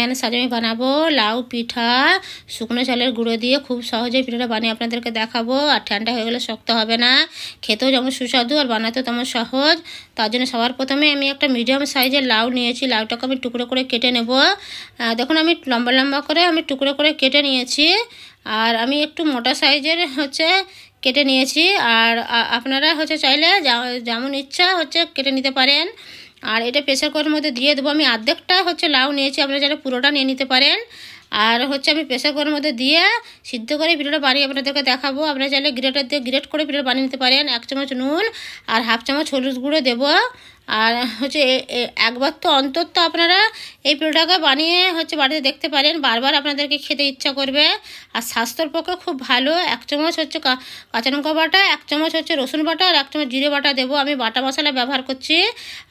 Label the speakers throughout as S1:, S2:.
S1: নায়ান সাজে আমি বানাবো লাউ পিঠা শুকনো চালের গুঁড়ো দিয়ে খুব সহজে পিঠাটা বানিয়ে আপনাদেরকে দেখাবো আর ঠান্ডা হয়ে গেলে শক্ত হবে না খেতেও যেমন সুস্বাদু আর বানাতেও তেমন সহজ তার জন্য সবার প্রথমে আমি একটা মিডিয়াম সাইজের লাউ নিয়েছি লাউটাকে আমি টুকরো করে কেটে নেব দেখুন আমি লম্বা লম্বা করে আমি টুকরো করে কেটে নিয়েছি আর আমি একটু মোটা সাইজের হচ্ছে কেটে নিয়েছি আর আপনারা হচ্ছে চাইলে যেমন ইচ্ছা হচ্ছে কেটে নিতে পারেন আর এটা প্রেশার কুকারের মধ্যে দিয়ে দেবো আমি অর্ধেকটা হচ্ছে লাউ নিয়েছি আপনারা যারা পুরোটা নিয়ে নিতে পারেন আর হচ্ছে আমি প্রেশার কুকারের মধ্যে দিয়ে সিদ্ধ করে পিঠোটা বানিয়ে আপনাদেরকে দেখাবো আপনারা চাইলে গ্রেটার দিয়ে গ্রেট করে পিঠোটা বানিয়ে নিতে পারেন এক চামচ নুন আর হাফ চামচ হলুদ গুঁড়ো দেবো আর হচ্ছে একবার তো অন্তত আপনারা এই পিঠোটাকে বানিয়ে হচ্ছে বাড়িতে দেখতে পারেন বারবার আপনাদেরকে খেতে ইচ্ছা করবে আর স্বাস্থ্যর পক্ষে খুব ভালো এক চামচ হচ্ছে কাঁচা লঙ্কা বাটা এক চামচ হচ্ছে রসুন বাটা আর এক চামচ জিরে বাটা দেবো আমি বাটা মশলা ব্যবহার করছি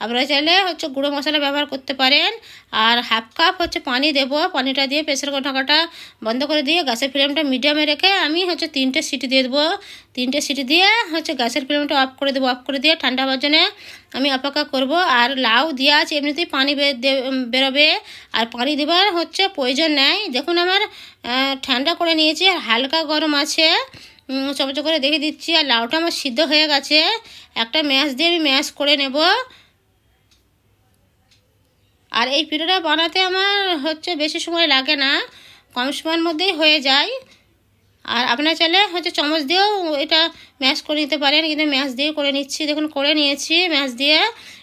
S1: আপনারা চাইলে হচ্ছে গুঁড়ো মশলা ব্যবহার করতে পারেন আর হাফ কাপ হচ্ছে পানি দেবো পানিটা দিয়ে প্রেসার ঢাকাটা বন্ধ করে দিয়ে গ্যাসের ফ্লেমটা মিডিয়ামে রেখে আমি হচ্ছে তিনটে সিটি দিয়ে দেবো তিনটে সিটি দিয়ে হচ্ছে গ্যাসের ফ্লেমটা অফ করে দেবো অফ করে দিয়ে ঠান্ডা হওয়ার জন্য আমি অপেক্ষা করব আর লাউ দেওয়া আছে এমনিতেই পানি বেরোবে আর পানি দেবার হচ্ছে প্রয়োজন নেই দেখুন আমার ঠান্ডা করে নিয়েছি আর হালকা গরম আছে চমচম করে দেখে দিচ্ছি আর লাউটা আমার সিদ্ধ হয়ে গেছে একটা ম্যাশ দিয়ে আমি ম্যাশ করে নেব আর এই পিঠোটা বানাতে আমার হচ্ছে বেশি সময় লাগে না কম সময়ের মধ্যেই হয়ে যায় আর আপনার চাইলে হচ্ছে চামচ দিয়েও এটা ম্যাশ করে নিতে পারেন কিন্তু ম্যাশ দিয়ে করে নিচ্ছি দেখুন করে নিয়েছি ম্যাশ দিয়ে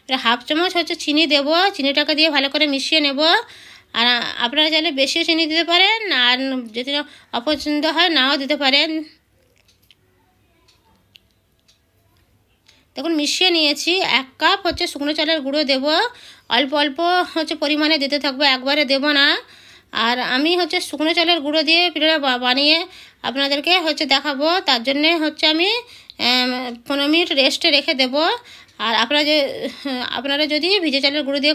S1: এটা হাফ চামচ হচ্ছে চিনি দেবো চিনিটাকে দিয়ে ভালো করে মিশিয়ে নেব আর আপনারা চাইলে বেশিও চিনি দিতে পারেন আর যদি অপছন্দ হয় নাও দিতে পারেন দেখুন মিশিয়ে নিয়েছি এক কাপ হচ্ছে শুকনো চালের গুঁড়ো দেব অল্প অল্প হচ্ছে পরিমাণে দিতে থাকবো একবারে দেব না আর আমি হচ্ছে শুকনো চালের গুঁড়ো দিয়ে পিঠেটা বানিয়ে আপনাদেরকে হচ্ছে দেখাবো তার জন্যে হচ্ছে আমি পনেরো মিনিট রেস্টে রেখে দেব আর আপনারা যে আপনারা যদি ভিজে চালের গুঁড়ো দিয়ে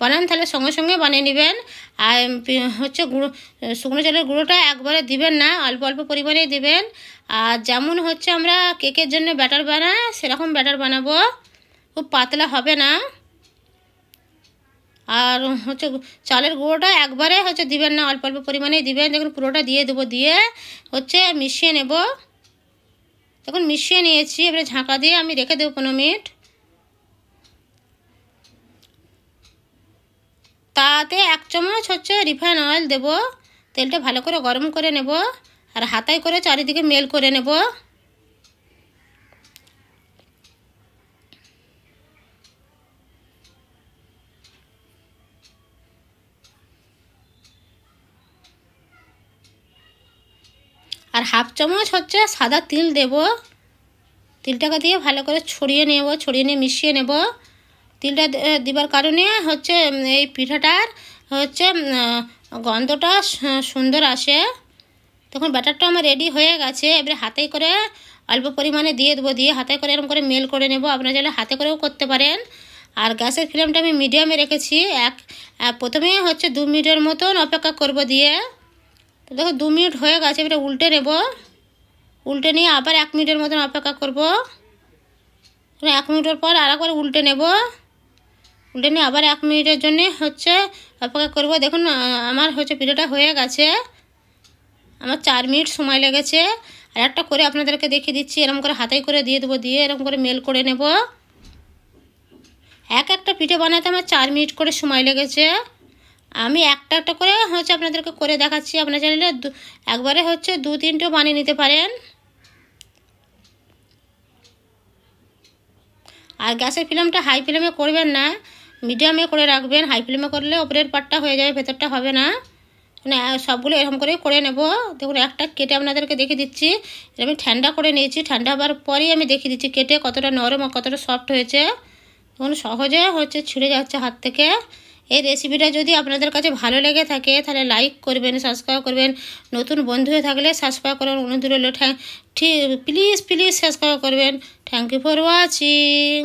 S1: বানান তাহলে সঙ্গে সঙ্গে বানিয়ে নেবেন আর হচ্ছে গুঁড়ো শুকনো চালের গুঁড়োটা একবারে দিবেন না অল্প অল্প পরিমাণে দিবেন আর যেমন হচ্ছে আমরা কেকের জন্য ব্যাটার বানাই সেরকম ব্যাটার বানাবো খুব পাতলা হবে না আর হচ্ছে চালের গুঁড়োটা একবারে হচ্ছে দিবেন না অল্প অল্প পরিমাণে দিবেন যখন পুরোটা দিয়ে দেবো দিয়ে হচ্ছে মিশিয়ে নেব দেখুন মিশিয়ে নিয়েছি এবারে ঝাঁকা দিয়ে আমি রেখে দেবো পনেরো মিনিট তাতে এক চামচ হচ্ছে রিফাইন অয়েল দেবো তেলটা ভালো করে গরম করে নেব আর হাতায় করে চারিদিকে মেল করে নেবো আর হাফ চামচ হচ্ছে সাদা তিল দেব তিলটাকে দিয়ে ভালো করে ছড়িয়ে নেব ছড়িয়ে নিয়ে মিশিয়ে নেব তিলটা দিবার কারণে হচ্ছে এই পিঠাটার হচ্ছে গন্ধটা সুন্দর আসে তখন ব্যাটারটা আমার রেডি হয়ে গেছে এবারে হাতে করে অল্প পরিমাণে দিয়ে দেবো দিয়ে হাতে করে এরকম করে মেল করে নেব আপনারা চাইলে হাতে করেও করতে পারেন আর গ্যাসের ফ্লেমটা আমি মিডিয়ামে রেখেছি এক প্রথমে হচ্ছে দু মিনিটের মতন অপেক্ষা করব দিয়ে দেখো দু মিনিট হয়ে গেছে এবারে উল্টে নেব উল্টে নিয়ে আবার এক মিনিটের মতন অপেক্ষা করব মানে এক মিনিটের পর আর একবার উল্টে নেব উল্টে নিয়ে আবার এক মিনিটের জন্যে হচ্ছে অপেক্ষা করব দেখুন আমার হচ্ছে পিঠোটা হয়ে গেছে আমার চার মিনিট সময় লেগেছে আর একটা করে আপনাদেরকে দেখিয়ে দিচ্ছি এরকম করে হাতাই করে দিয়ে দেবো দিয়ে এরকম করে মেল করে নেব এক একটা পিঠে বানাতে আমার চার মিনিট করে সময় লেগেছে আমি একটা একটা করে হচ্ছে আপনাদেরকে করে দেখাচ্ছি আপনার চ্যানেলে একবারে হচ্ছে দু তিনটেও বানিয়ে নিতে পারেন আর গ্যাসের ফ্লেমটা হাই ফ্লেমে করবেন না মিডিয়ামে করে রাখবেন হাই ফ্লেমে করলে ওপরের পাটটা হয়ে যাবে ভেতরটা হবে না মানে সবগুলো এরকম করে করে নেব দেখুন একটা কেটে আপনাদেরকে দেখে দিচ্ছি আমি ঠান্ডা করে নিয়েছি ঠান্ডা হওয়ার পরেই আমি দেখে দিচ্ছি কেটে কতটা নরম আর কতটা সফট হয়েছে দেখুন সহজে হচ্ছে ছিঁড়ে যাচ্ছে হাত থেকে এই রেসিপিটা যদি আপনাদের কাছে ভালো লেগে থাকে তাহলে লাইক করবেন সাবস্ক্রাইব করবেন নতুন বন্ধু হয়ে থাকলে সাবস্ক্রাইব করবেন অনুদূর হলো ঠিক প্লিজ প্লিজ সাবস্ক্রাইব করবেন থ্যাংক ইউ ফর ওয়াচিং